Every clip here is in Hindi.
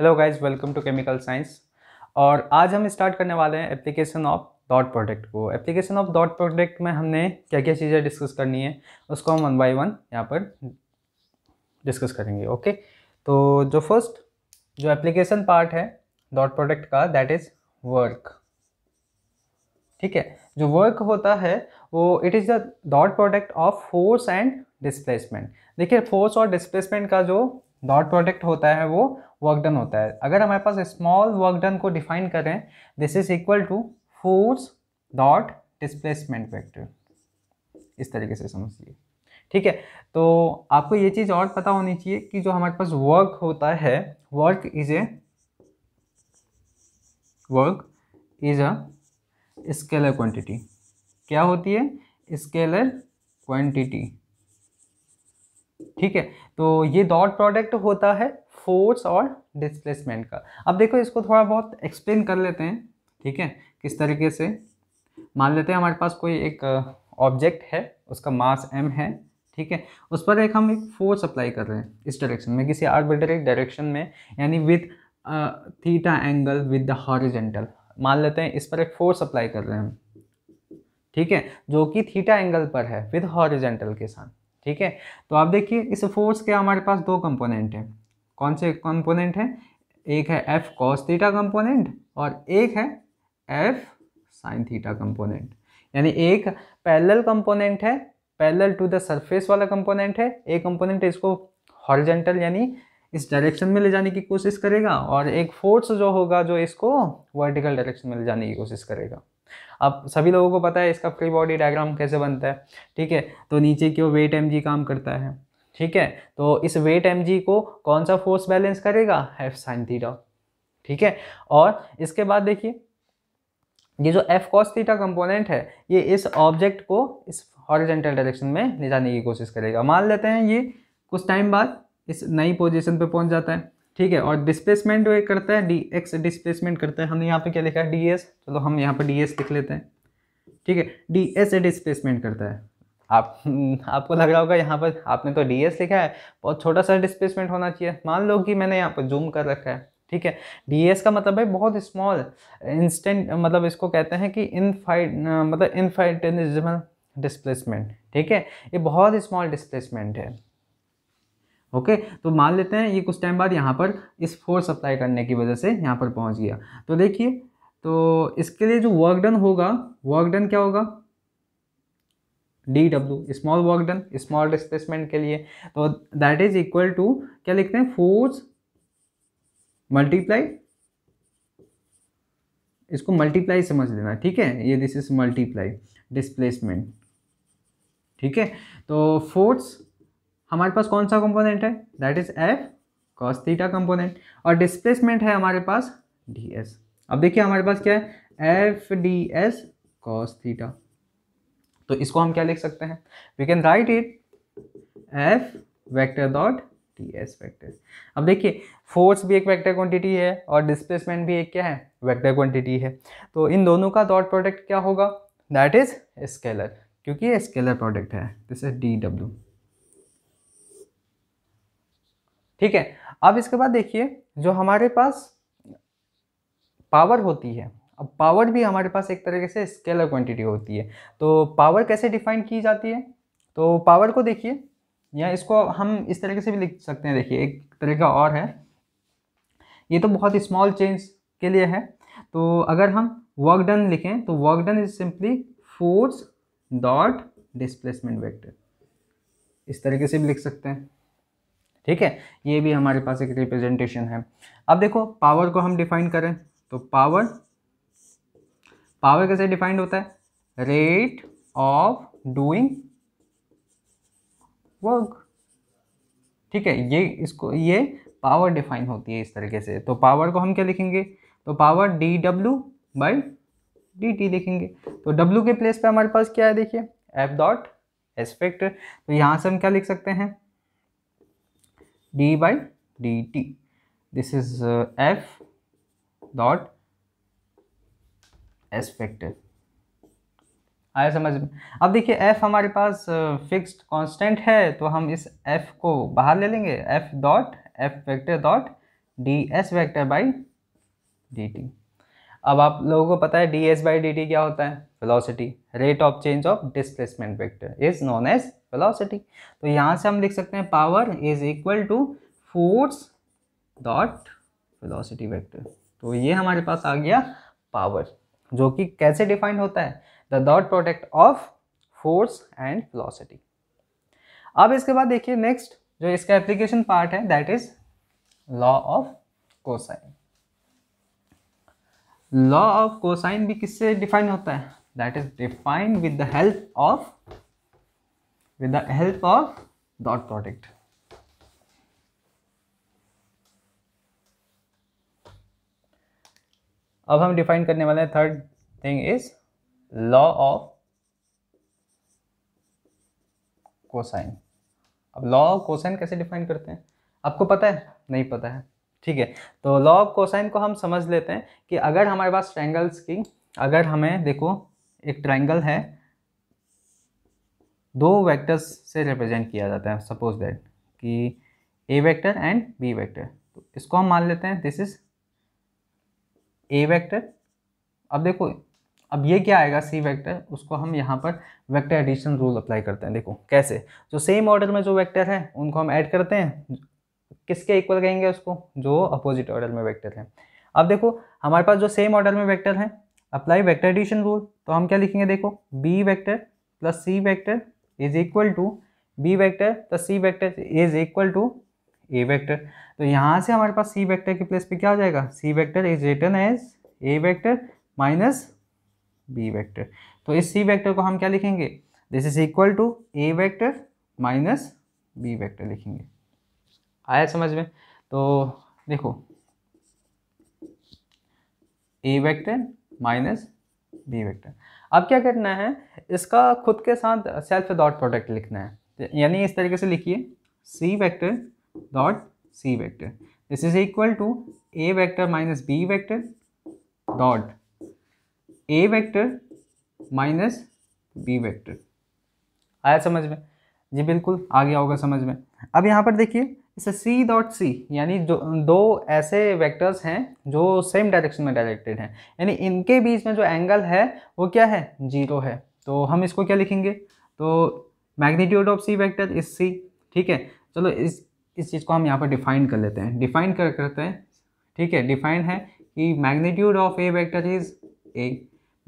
Hello guys welcome to chemical science और आज हम स्टार्ट करने वाले हैं एप्लीकेशन ऑफ डॉट प्रोडक्ट को एप्लीकेशन ऑफ डॉट प्रोडक्ट में हमने क्या क्या चीज़ें डिस्कस करनी है उसको हम वन बाय वन यहाँ पर डिस्कस करेंगे ओके तो जो फर्स्ट जो एप्लीकेशन पार्ट है डॉट प्रोडक्ट का दैट इज़ वर्क ठीक है जो वर्क होता है वो it is the dot product of force and displacement देखिए फोर्स और डिस्प्लेसमेंट का जो डॉट प्रोडक्ट होता है वो वर्क डन होता है अगर हमारे पास स्मॉल वर्क डन को डिफाइन करें this is equal to force dot displacement vector इस तरीके से समझिए ठीक है तो आपको ये चीज़ और पता होनी चाहिए कि जो हमारे पास वर्क होता है work is a work is a scalar quantity क्या होती है स्केलर क्वांटिटी ठीक है तो ये डॉट प्रोडक्ट होता है फोर्स और डिस्प्लेसमेंट का अब देखो इसको थोड़ा बहुत एक्सप्लेन कर लेते हैं ठीक है किस तरीके से मान लेते हैं हमारे पास कोई एक ऑब्जेक्ट uh, है उसका मास एम है ठीक है उस पर एक हम एक फोर्स अप्लाई कर रहे हैं इस डायरेक्शन में किसी आर्बिटरी डायरेक्शन में यानी with theta angle with the horizontal मान लेते हैं इस पर एक फोर्स अप्लाई कर रहे हैं हम ठीक है जो कि थीटा एंगल पर है विद हॉरिजेंटल के साथ ठीक है तो आप देखिए इस फोर्स के हमारे पास दो कंपोनेंट हैं कौन से कंपोनेंट हैं एक है एफ कॉस थीटा कंपोनेंट और एक है एफ साइन थीटा कंपोनेंट यानी एक पैरेलल कंपोनेंट है पैरेलल टू द सरफेस वाला कंपोनेंट है एक कंपोनेंट इसको हॉरिजेंटल यानी इस डायरेक्शन में ले जाने की कोशिश करेगा और एक फोर्स जो होगा जो इसको वर्टिकल डायरेक्शन में ले जाने की कोशिश करेगा अब सभी लोगों को पता है इसका फ्री बॉडी डायग्राम कैसे बनता है ठीक है तो नीचे क्यों वेट एम काम करता है ठीक है तो इस वेट एम को कौन सा फोर्स बैलेंस करेगा एफ साइन थीटा ठीक है और इसके बाद देखिए ये जो एफ कॉस थीटा कंपोनेंट है ये इस ऑब्जेक्ट को इस हॉरिजेंटल डायरेक्शन में ले जाने की कोशिश करेगा मान लेते हैं ये कुछ टाइम बाद इस नई पोजीशन पे पहुंच जाता है ठीक है और डिस्प्लेसमेंट करता है डी एक्स डिस्प्लेसमेंट करता है हमने यहाँ पे क्या लिखा है डी एस चलो हम यहाँ पे डी एस लिख लेते हैं ठीक है डी एस डिस्प्लेसमेंट करता है आप आपको लग रहा होगा यहाँ पर आपने तो डी एस लिखा है बहुत छोटा सा डिस्प्लेसमेंट होना चाहिए मान लो कि मैंने यहाँ पर जूम कर रखा है ठीक है डी एस का मतलब है बहुत स्मॉल इंस्टेंट मतलब इसको कहते हैं कि इनफाइट मतलब इनफाइटेनिजमल डिस्प्लेसमेंट ठीक है ये बहुत स्मॉल डिस्प्लेसमेंट है ओके तो मान लेते हैं ये कुछ टाइम बाद यहाँ पर इस फोर्स अप्लाई करने की वजह से यहाँ पर पहुँच गया तो देखिए तो इसके लिए जो वर्क डन होगा वर्क डन क्या होगा डी डब्ल्यू small work done small displacement के लिए तो दैट इज इक्वल टू क्या लिखते हैं फोर्स मल्टीप्लाई इसको मल्टीप्लाई समझ लेना ठीक है ये दिस इज मल्टीप्लाई डिस्प्लेसमेंट ठीक है तो फोर्स हमारे पास कौन सा कंपोनेंट है that is F cos theta component और डिस्प्लेसमेंट है हमारे पास डी एस अब देखिए हमारे पास क्या है F d s cos theta तो इसको हम क्या लिख सकते हैं we can write it F vector dot d s vector अब देखिए फोर्स भी एक वेक्टर क्वांटिटी है और डिस्प्लेसमेंट भी एक क्या है वेक्टर क्वांटिटी है तो इन दोनों का डॉट प्रोडक्ट क्या होगा दैट इज स्केलर क्योंकि ये स्केलर प्रोडक्ट है दिस इज डी डब्ल्यू ठीक है अब इसके बाद देखिए जो हमारे पास पावर होती है अब पावर भी हमारे पास एक तरीके से स्केलर क्वांटिटी होती है तो पावर कैसे डिफाइन की जाती है तो पावर को देखिए या इसको हम इस तरीके से भी लिख सकते हैं देखिए एक तरीका और है ये तो बहुत स्मॉल चेंज के लिए है तो अगर हम वर्क डन लिखें तो work done is simply force dot displacement vector इस तरीके से भी लिख सकते हैं ठीक है ये भी हमारे पास एक रिप्रेजेंटेशन है अब देखो पावर को हम डिफाइन करें तो पावर पावर कैसे डिफाइंड होता है रेट ऑफ डूइंग वर्क ठीक है ये इसको ये पावर डिफाइन होती है इस तरीके से तो पावर को हम क्या लिखेंगे तो पावर डी डब्ल्यू बाई डी टी लिखेंगे तो डब्ल्यू के प्लेस पे हमारे पास क्या है देखिए एफ डॉट एस्पेक्ट तो यहाँ से हम क्या लिख सकते हैं d by dt. This is uh, f dot s vector. आया समझ में अब देखिए f हमारे पास फिक्स्ड uh, कांस्टेंट है तो हम इस f को बाहर ले लेंगे f dot f vector dot d s vector by d t अब आप लोगों को पता है d s by d t क्या होता है velocity rate of change of displacement vector is known as velocity तो यहाँ से हम लिख सकते हैं power is equal to force dot velocity vector तो ये हमारे पास आ गया पावर जो कि कैसे डिफाइंड होता है the dot product of force and velocity अब इसके बाद देखिए नेक्स्ट जो इसका एप्लीकेशन पार्ट है that is law of cosine law of cosine भी किससे डिफाइन होता है that is defined with the help of with the help of dot product. अब हम डिफाइन करने वाले हैं third thing is law of cosine अब लॉ ऑफ कोसाइन कैसे डिफाइन करते हैं आपको पता है नहीं पता है ठीक है तो लॉ ऑफ कोसाइन को हम समझ लेते हैं कि अगर हमारे पास ट्रायंगल्स की अगर हमें देखो एक ट्रायंगल है दो वेक्टर्स से रिप्रेजेंट किया जाता है सपोज दैट कि A vector and B vector तो इसको हम मान लेते हैं दिस इज ए वेक्टर अब देखो अब ये क्या आएगा सी वेक्टर उसको हम यहाँ पर वेक्टर एडिशन रूल अप्लाई करते हैं देखो कैसे जो सेम ऑर्डर में जो वेक्टर है उनको हम ऐड करते हैं किसके इक्वल कहेंगे उसको जो अपोजिट ऑर्डर में वेक्टर है अब देखो हमारे पास जो सेम ऑर्डर में वेक्टर है अप्लाई वेक्टर एडिशन रूल तो हम क्या लिखेंगे देखो B vector plus C vector is equal to B vector तो C vector is equal to A vector तो यहाँ से हमारे पास सी वेक्टर की प्लेस पे क्या हो जाएगा C vector is written as A vector minus B vector तो इस सी वेक्टर को हम क्या लिखेंगे this is equal to A vector minus B vector लिखेंगे आया समझ में तो देखो A vector minus B vector अब क्या करना है इसका खुद के साथ सेल्फ डॉट प्रोडक्ट लिखना है यानी इस तरीके से लिखिए C vector dot C vector this is equal to A vector minus B vector dot A vector minus B vector आया समझ में जी बिल्कुल आ गया होगा समझ में अब यहाँ पर देखिए इसे सी डॉट सी यानी दो ऐसे वेक्टर्स हैं जो सेम डायरेक्शन में डायरेक्टेड हैं यानी इनके बीच में जो एंगल है वो क्या है जीरो है तो हम इसको क्या लिखेंगे तो magnitude of C vector is C ठीक है चलो इस इस चीज़ को हम यहाँ पर डिफाइन कर लेते हैं डिफाइन कर करते हैं ठीक है डिफाइन है कि magnitude of A vector is A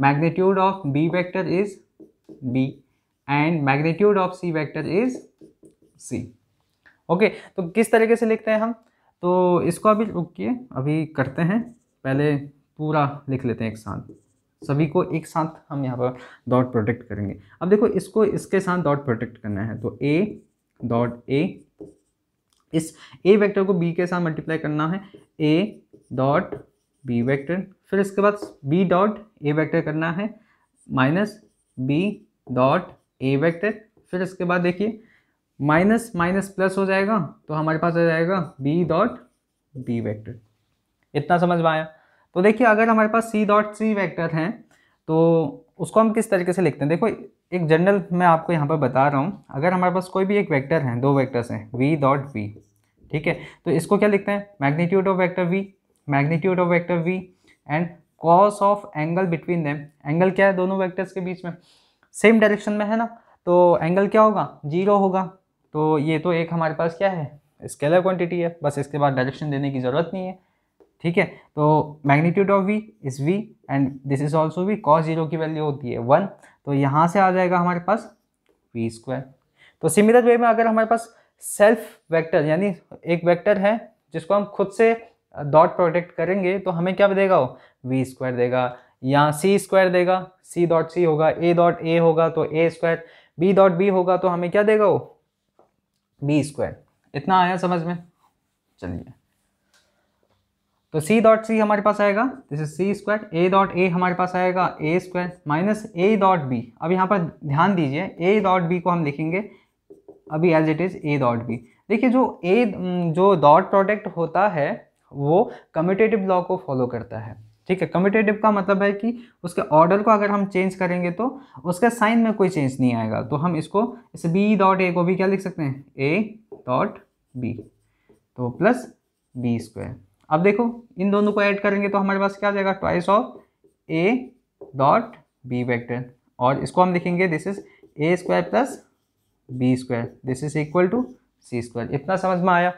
magnitude of B vector is B and magnitude of C vector is C okay तो किस तरीके से लिखते हैं हम तो इसको अभी रुकिए अभी करते हैं पहले पूरा लिख लेते हैं एक साथ सभी को एक साथ हम यहाँ पर डॉट प्रोटेक्ट करेंगे अब देखो इसको इसके साथ डॉट प्रोटेक्ट करना है तो ए डॉट ए इस ए वेक्टर को बी के साथ मल्टीप्लाई करना है ए डॉट बी वेक्टर फिर इसके बाद बी डॉट ए वेक्टर करना है minus B dot A vector फिर इसके बाद देखिए माइनस माइनस प्लस हो जाएगा तो हमारे पास आ जाएगा बी डॉट बी वैक्टर इतना समझ में आया तो देखिए अगर हमारे पास सी डॉट सी वैक्टर हैं तो उसको हम किस तरीके से लिखते हैं देखो एक जनरल मैं आपको यहाँ पर बता रहा हूँ अगर हमारे पास कोई भी एक वैक्टर है दो वैक्टर्स हैं वी डॉट वी ठीक है तो इसको क्या लिखते हैं magnitude of vector V magnitude of vector V and cos of angle between them angle क्या है दोनों वैक्टर्स के बीच में सेम डायरेक्शन में है ना तो एंगल क्या होगा जीरो होगा तो ये तो एक हमारे पास क्या है स्केलर क्वांटिटी है बस इसके बाद डायरेक्शन देने की ज़रूरत नहीं है ठीक है तो magnitude of v is v and this is also v cos zero की वैल्यू होती है वन तो यहाँ से आ जाएगा हमारे पास वी स्क्वायर तो सिमिलर वे में अगर हमारे पास सेल्फ वैक्टर यानी एक वैक्टर है जिसको हम खुद से डॉट प्रोटेक्ट करेंगे तो हमें क्या देगा वो वी स्क्वायर देगा यहाँ सी स्क्वायर देगा सी डॉट सी होगा ए डॉट ए होगा तो a square b dot b होगा तो हमें क्या देगा वो बी स्क्वायर इतना आया समझ में चलिए तो सी डॉट सी हमारे पास आएगा this is c square a dot a हमारे पास आएगा a square minus a dot b अब यहाँ पर ध्यान दीजिए ए डॉट बी को हम लिखेंगे अभी as it is a dot b देखिए जो ए जो डॉट प्रोडक्ट होता है वो कम्यूटेटिव लॉ को फॉलो करता है ठीक है कम्यूटेटिव का मतलब है कि उसके ऑर्डर को अगर हम चेंज करेंगे तो उसके साइन में कोई चेंज नहीं आएगा तो हम इसको इस बी डॉट ए को भी क्या लिख सकते हैं ए डॉट बी तो प्लस बी स्क्वायर अब देखो इन दोनों को ऐड करेंगे तो हमारे पास क्या आ जाएगा twice of a dot b vector और इसको हम लिखेंगे this is a square plus b square this is equal to c square इतना समझ में आया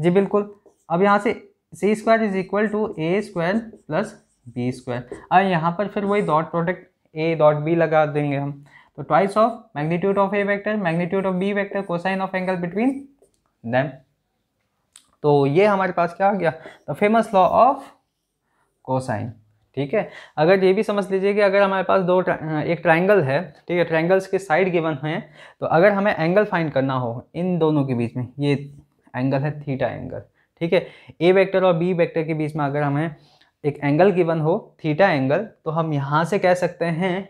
जी बिल्कुल अब यहाँ से c square is equal to a square plus b square और यहाँ पर फिर वही dot product a dot b लगा देंगे हम तो twice of magnitude of a vector magnitude of b vector cosine of angle between them तो ये हमारे पास क्या आ गया the famous law of cosine ठीक है अगर ये भी समझ लीजिए कि अगर हमारे पास दो ट्रा, एक ट्राइंगल है ठीक है ट्राइंगल्स के साइड गिवन हैं तो अगर हमें एंगल फाइंड करना हो इन दोनों के बीच में ये एंगल है थीटा एंगल ठीक है ए वेक्टर और बी वेक्टर के बीच में अगर हमें एक एंगल गिवन हो थीटा एंगल तो हम यहाँ से कह सकते हैं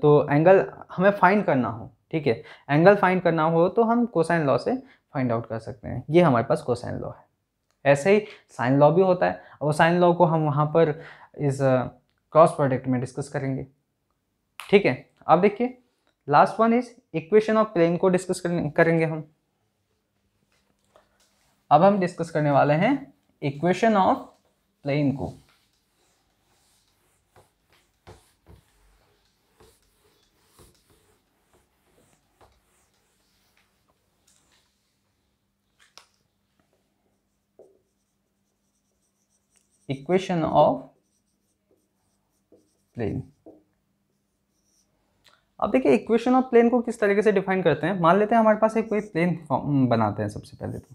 तो एंगल हमें फाइंड करना हो ठीक है एंगल फाइंड करना हो तो हम कोसाइन लॉ से फाइंड आउट कर सकते हैं ये हमारे पास कोसाइन लॉ है ऐसे ही साइन लॉ भी होता है और साइन लॉ को हम वहाँ पर इस क्रॉस प्रोडक्ट में डिस्कस करेंगे ठीक है अब देखिए last one is equation of plane को डिस्कस करेंगे हम अब हम डिस्कस करने वाले हैं इक्वेशन ऑफ प्लेन को इक्वेशन ऑफ प्लेन अब देखिए इक्वेशन ऑफ प्लेन को किस तरीके से डिफाइन करते हैं मान लेते हैं हमारे पास एक कोई प्लेन बनाते हैं सबसे पहले तो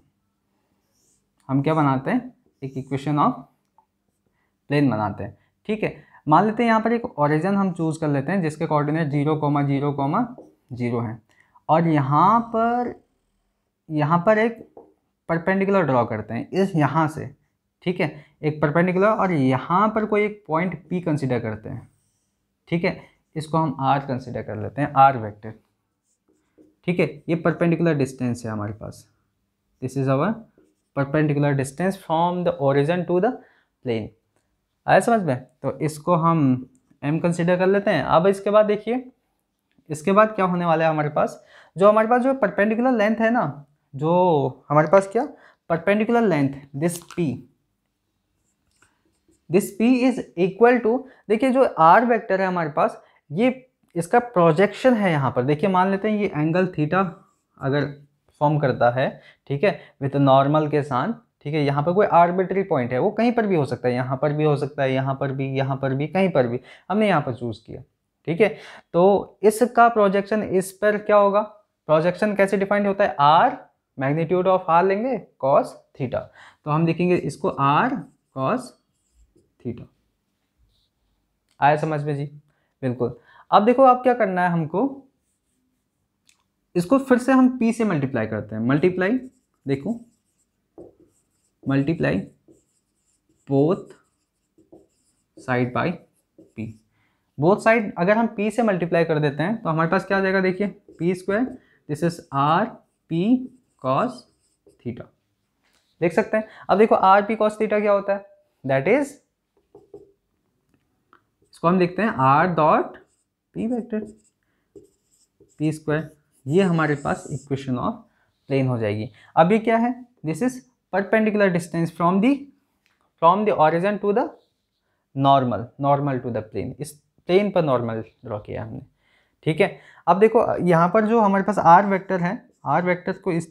हम क्या बनाते हैं एक इक्वेशन ऑफ प्लेन बनाते हैं ठीक है मान लेते हैं यहाँ पर एक ओरिजन हम चूज़ कर लेते हैं जिसके coordinate zero comma zero comma zero हैं और यहाँ पर यहाँ पर एक परपेंडिकुलर ड्रॉ करते हैं इस यहाँ से ठीक है एक परपेंडिकुलर और यहाँ पर कोई एक पॉइंट पी कंसिडर करते हैं ठीक है इसको हम आर कंसिडर कर लेते हैं आर वैक्टर ठीक है ये परपेंडिकुलर डिस्टेंस है हमारे पास this is our perpendicular distance from the origin to the plane आया समझ में तो इसको हम एम कंसिडर कर लेते हैं अब इसके बाद देखिए इसके बाद क्या होने वाला है हमारे पास जो हमारे पास जो परपेंडिकुलर लेंथ है ना जो हमारे पास क्या perpendicular length this p this p is equal to देखिए जो आर वेक्टर है हमारे पास ये इसका प्रोजेक्शन है यहाँ पर देखिए मान लेते हैं ये एंगल थीटा अगर फॉर्म करता है ठीक है विथ नॉर्मल के साथ ठीक है यहाँ पर कोई आर्बिट्री पॉइंट है वो कहीं पर भी हो सकता है यहाँ पर भी हो सकता है यहाँ पर भी यहाँ पर भी कहीं पर भी हमने यहाँ पर चूज़ किया ठीक है तो इसका प्रोजेक्शन इस पर क्या होगा प्रोजेक्शन कैसे डिफाइंड होता है आर मैग्नीट्यूड ऑफ आर लेंगे कॉस थीटा तो हम लिखेंगे इसको आर कॉस थीटा आया समझ में जी बिल्कुल अब देखो आप क्या करना है हमको इसको फिर से हम पी से मल्टीप्लाई करते हैं मल्टीप्लाई देखो multiply both side by p both side अगर हम पी से मल्टीप्लाई कर देते हैं तो हमारे पास क्या आ जाएगा देखिए p square this is r p cos theta देख सकते हैं अब देखो आर पी कॉस थीटा क्या होता है दैट इज इसको हम देखते हैं r dot p vector p square ये हमारे पास इक्वेशन ऑफ प्लेन हो जाएगी अब ये क्या है this is perpendicular distance from the from the origin to the normal normal to the plane इस प्लेन पर नॉर्मल ड्रॉ किया हमने ठीक है अब देखो यहाँ पर जो हमारे पास आर वैक्टर है आर वैक्टर को इस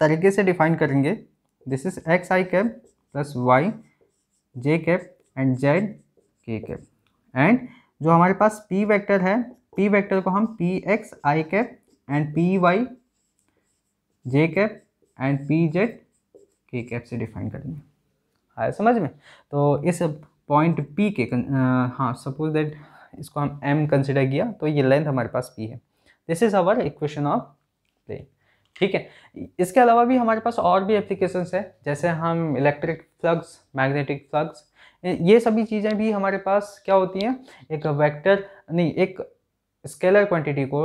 तरीके से डिफाइन करेंगे this is x i cap plus y j cap and z k cap and जो हमारे पास पी वैक्टर है पी वेक्टर को हम p x i cap and p y j cap and p z k cap से डिफाइन करेंगे आया समझ में तो इस पॉइंट पी के हाँ सपोज दैट इसको हम एम कंसिडर किया तो ये लेंथ हमारे पास पी है this is our equation of plane ठीक है इसके अलावा भी हमारे पास और भी एप्लीकेशन है जैसे हम इलेक्ट्रिक फ्लग्स मैग्नेटिक फ्लग्स ये सभी चीज़ें भी हमारे पास क्या होती हैं एक वेक्टर नहीं एक स्केलर क्वांटिटी को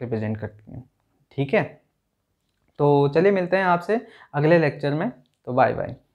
रिप्रेजेंट करती हैं ठीक है तो चलिए मिलते हैं आपसे अगले लेक्चर में तो बाय बाय